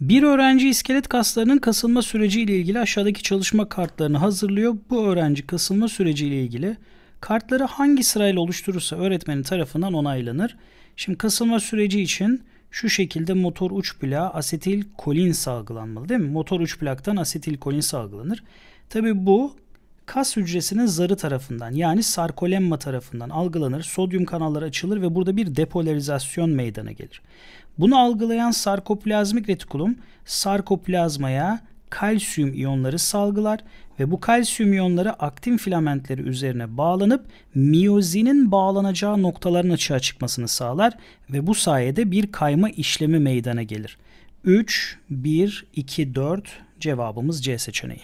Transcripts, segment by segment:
Bir öğrenci iskelet kaslarının kasılma süreci ile ilgili aşağıdaki çalışma kartlarını hazırlıyor. Bu öğrenci kasılma süreci ile ilgili kartları hangi sırayla oluşturursa öğretmenin tarafından onaylanır. Şimdi kasılma süreci için şu şekilde motor uç plağı asetil kolin salgılanmalı değil mi? Motor uç plaktan asetil kolin salgılanır. Tabi bu kas hücresinin zarı tarafından yani sarkolemma tarafından algılanır, sodyum kanalları açılır ve burada bir depolarizasyon meydana gelir. Bunu algılayan sarkoplazmik retikulum sarkoplazmaya kalsiyum iyonları salgılar ve bu kalsiyum iyonları aktin filamentleri üzerine bağlanıp miyozinin bağlanacağı noktaların açığa çıkmasını sağlar ve bu sayede bir kayma işlemi meydana gelir. 3, 1, 2, 4 cevabımız C seçeneği.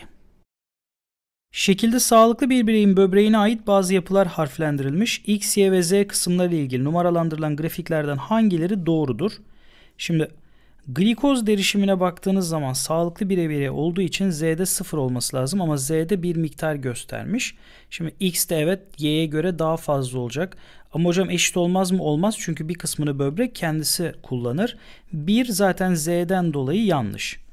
Şekilde sağlıklı bir bireyin böbreğine ait bazı yapılar harflendirilmiş. X, Y ve Z kısımları ile ilgili numaralandırılan grafiklerden hangileri doğrudur? Şimdi glikoz derişimine baktığınız zaman sağlıklı bir birey olduğu için Z'de 0 olması lazım ama Z'de bir miktar göstermiş. Şimdi X de evet Y'ye göre daha fazla olacak. Ama hocam eşit olmaz mı? Olmaz çünkü bir kısmını böbrek kendisi kullanır. 1 zaten Z'den dolayı yanlış.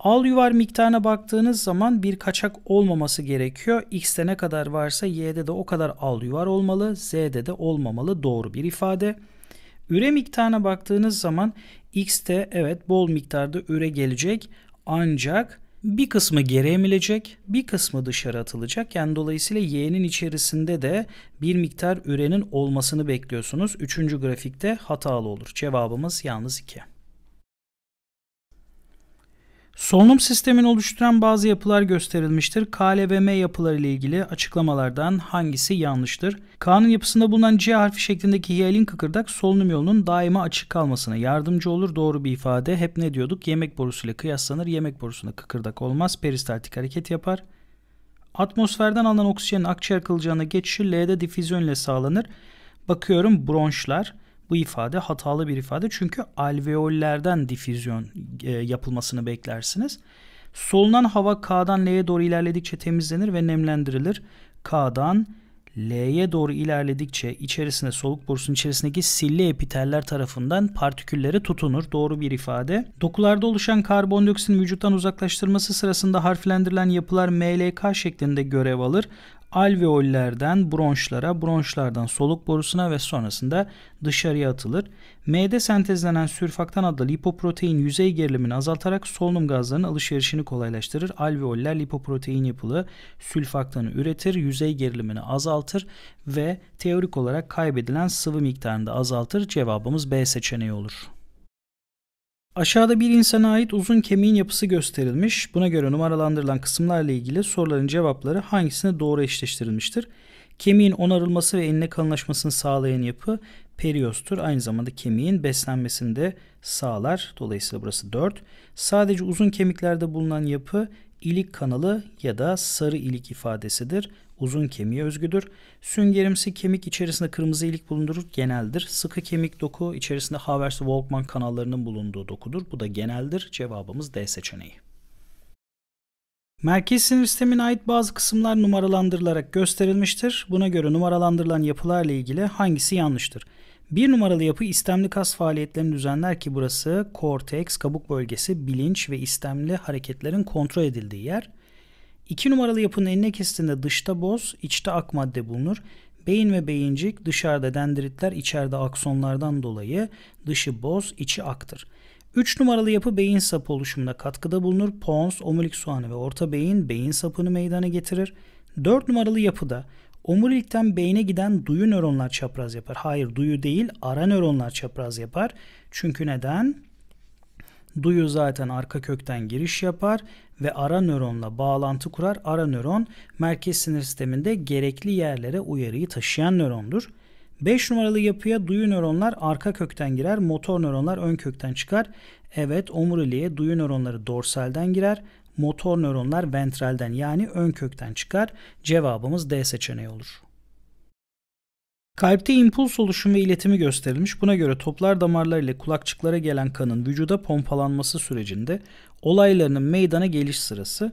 Al yuvar miktarına baktığınız zaman bir kaçak olmaması gerekiyor. X'te ne kadar varsa Y'de de o kadar al yuvar olmalı. Z'de de olmamalı. Doğru bir ifade. Üre miktarına baktığınız zaman X'te evet bol miktarda üre gelecek. Ancak bir kısmı geri emilecek, bir kısmı dışarı atılacak. Yani dolayısıyla y'nin içerisinde de bir miktar ürenin olmasını bekliyorsunuz. Üçüncü grafikte hatalı olur. Cevabımız yalnız 2. Solunum sistemini oluşturan bazı yapılar gösterilmiştir. K, ve M yapıları ile ilgili açıklamalardan hangisi yanlıştır? K'nın yapısında bulunan C harfi şeklindeki hiyalin kıkırdak solunum yolunun daima açık kalmasına yardımcı olur. Doğru bir ifade. Hep ne diyorduk? Yemek borusuyla kıyaslanır. Yemek borusunda kıkırdak olmaz. Peristaltik hareket yapar. Atmosferden alınan oksijenin akciğer kılcağına geçişi L'de difüzyon ile sağlanır. Bakıyorum bronşlar. Bu ifade hatalı bir ifade çünkü alveollerden difüzyon e, yapılmasını beklersiniz. Solunan hava K'dan L'ye doğru ilerledikçe temizlenir ve nemlendirilir. K'dan L'ye doğru ilerledikçe içerisinde soluk borusunun içerisindeki silli epiteller tarafından partiküllere tutunur. Doğru bir ifade. Dokularda oluşan karbondioksitin vücuttan uzaklaştırması sırasında harflendirilen yapılar MLK şeklinde görev alır alveollerden bronşlara, bronşlardan soluk borusuna ve sonrasında dışarıya atılır. M'de sentezlenen sürfaktan adlı lipoprotein yüzey gerilimini azaltarak solunum gazlarının alışverişini kolaylaştırır. Alveoller lipoprotein yapılı sülfaktanı üretir, yüzey gerilimini azaltır ve teorik olarak kaybedilen sıvı miktarını da azaltır. Cevabımız B seçeneği olur. Aşağıda bir insana ait uzun kemiğin yapısı gösterilmiş. Buna göre numaralandırılan kısımlarla ilgili soruların cevapları hangisine doğru eşleştirilmiştir? Kemiğin onarılması ve enine kalınlaşmasını sağlayan yapı periostur. Aynı zamanda kemiğin beslenmesini de sağlar. Dolayısıyla burası 4. Sadece uzun kemiklerde bulunan yapı ilik kanalı ya da sarı ilik ifadesidir. Uzun kemiğe özgüdür. Süngerimsi kemik içerisinde kırmızı ilik bulundurur. Geneldir. Sıkı kemik doku içerisinde Havers-Volkmann kanallarının bulunduğu dokudur. Bu da geneldir. Cevabımız D seçeneği. Merkez sinir sistemine ait bazı kısımlar numaralandırılarak gösterilmiştir. Buna göre numaralandırılan yapılarla ilgili hangisi yanlıştır? Bir numaralı yapı istemli kas faaliyetlerini düzenler ki burası korteks, kabuk bölgesi, bilinç ve istemli hareketlerin kontrol edildiği yer. İki numaralı yapının enine kesitinde dışta boz, içte ak madde bulunur. Beyin ve beyincik dışarıda dendritler, içeride aksonlardan dolayı dışı boz, içi aktır. 3 numaralı yapı beyin sapı oluşumuna katkıda bulunur. Pons, omulik soğanı ve orta beyin beyin sapını meydana getirir. 4 numaralı yapıda Omurilikten beyne giden duyu nöronlar çapraz yapar. Hayır duyu değil ara nöronlar çapraz yapar. Çünkü neden? Duyu zaten arka kökten giriş yapar ve ara nöronla bağlantı kurar. Ara nöron merkez sinir sisteminde gerekli yerlere uyarıyı taşıyan nörondur. 5 numaralı yapıya duyu nöronlar arka kökten girer, motor nöronlar ön kökten çıkar. Evet omuriliğe duyu nöronları dorsalden girer, Motor nöronlar ventralden yani ön kökten çıkar. Cevabımız D seçeneği olur. Kalpte impuls oluşumu ve iletimi gösterilmiş. Buna göre toplar damarlar ile kulakçıklara gelen kanın vücuda pompalanması sürecinde olaylarının meydana geliş sırası,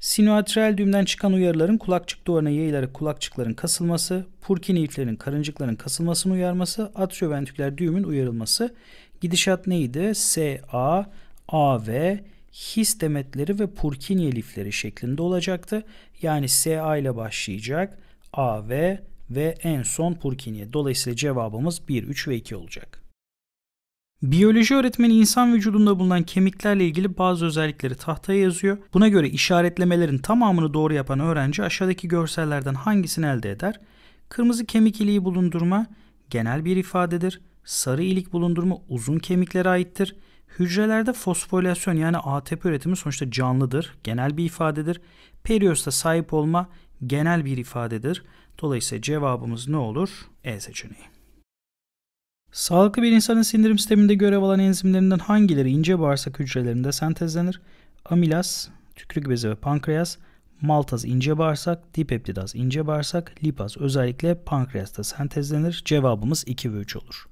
sinoatrial düğümden çıkan uyarıların kulakçık duvarına yayılarak kulakçıkların kasılması, Purkinje iplerin karıncıkların kasılmasını uyarması, atrioventriküler düğümün uyarılması. Gidişat neydi? S, A, A, V, his demetleri ve Purkinje lifleri şeklinde olacaktı. Yani SA ile başlayacak A ve ve en son Purkinje. Dolayısıyla cevabımız 1, 3 ve 2 olacak. Biyoloji öğretmeni insan vücudunda bulunan kemiklerle ilgili bazı özellikleri tahtaya yazıyor. Buna göre işaretlemelerin tamamını doğru yapan öğrenci aşağıdaki görsellerden hangisini elde eder? Kırmızı kemik iliği bulundurma genel bir ifadedir. Sarı ilik bulundurma uzun kemiklere aittir. Hücrelerde fosforilasyon yani ATP üretimi sonuçta canlıdır, genel bir ifadedir. Periyos'ta sahip olma genel bir ifadedir. Dolayısıyla cevabımız ne olur? E seçeneği. Sağlıklı bir insanın sindirim sisteminde görev alan enzimlerinden hangileri ince bağırsak hücrelerinde sentezlenir? Amilaz, tükürük bezi ve pankreas, maltaz ince bağırsak, dipeptidaz ince bağırsak, lipaz özellikle pankreasta sentezlenir. Cevabımız 2 ve 3 olur.